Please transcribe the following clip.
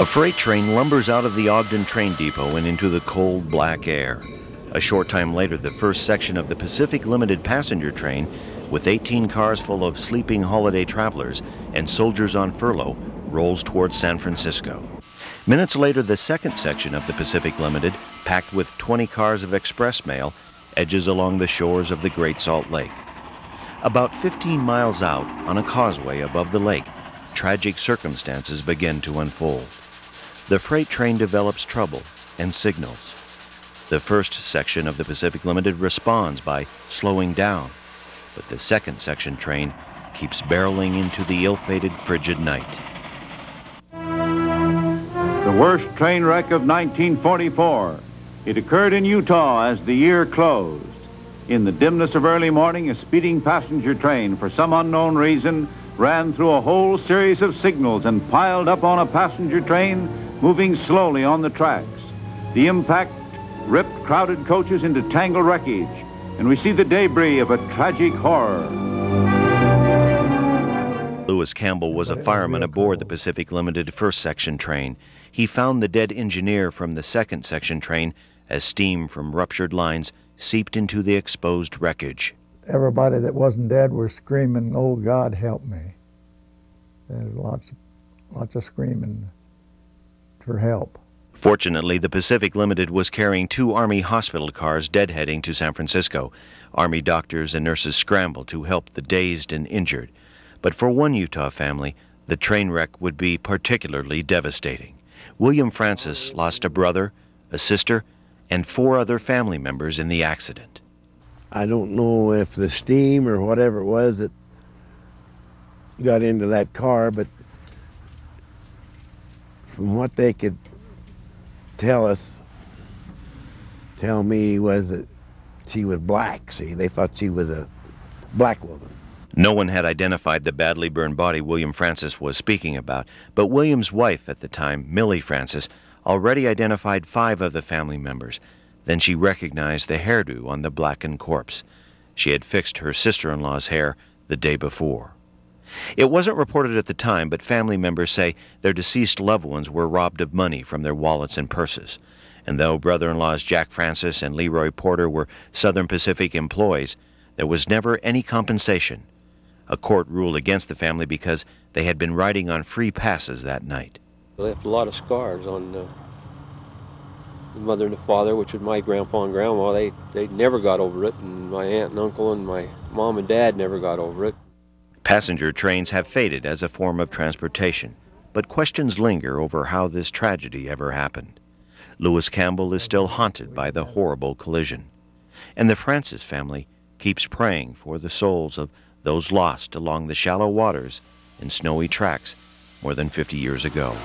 A freight train lumbers out of the Ogden train depot and into the cold black air. A short time later, the first section of the Pacific Limited passenger train, with 18 cars full of sleeping holiday travelers and soldiers on furlough, rolls towards San Francisco. Minutes later, the second section of the Pacific Limited, packed with 20 cars of express mail, edges along the shores of the Great Salt Lake. About 15 miles out, on a causeway above the lake, tragic circumstances begin to unfold. The freight train develops trouble and signals. The first section of the Pacific Limited responds by slowing down, but the second section train keeps barreling into the ill fated frigid night. The worst train wreck of 1944. It occurred in Utah as the year closed. In the dimness of early morning, a speeding passenger train, for some unknown reason, ran through a whole series of signals and piled up on a passenger train moving slowly on the tracks. The impact ripped crowded coaches into tangled wreckage, and we see the debris of a tragic horror. Lewis Campbell was a fireman aboard the Pacific Limited first section train. He found the dead engineer from the second section train as steam from ruptured lines seeped into the exposed wreckage. Everybody that wasn't dead was screaming, Oh God, help me. There's lots, lots of screaming for help. Fortunately, the Pacific Limited was carrying two Army hospital cars deadheading to San Francisco. Army doctors and nurses scrambled to help the dazed and injured. But for one Utah family, the train wreck would be particularly devastating. William Francis lost a brother, a sister, and four other family members in the accident. I don't know if the steam or whatever it was that got into that car, but from what they could tell us, tell me, was that she was black. See, they thought she was a black woman. No one had identified the badly burned body William Francis was speaking about, but William's wife at the time, Millie Francis, already identified five of the family members. Then she recognized the hairdo on the blackened corpse. She had fixed her sister in law's hair the day before. It wasn't reported at the time, but family members say their deceased loved ones were robbed of money from their wallets and purses. And though brother in laws Jack Francis and Leroy Porter were Southern Pacific employees, there was never any compensation. A court ruled against the family because they had been riding on free passes that night. Left a lot of scars on uh, the mother and the father, which was my grandpa and grandma. They, they never got over it, and my aunt and uncle and my mom and dad never got over it. Passenger trains have faded as a form of transportation, but questions linger over how this tragedy ever happened. Lewis Campbell is still haunted by the horrible collision, and the Francis family keeps praying for the souls of those lost along the shallow waters in snowy tracks more than 50 years ago.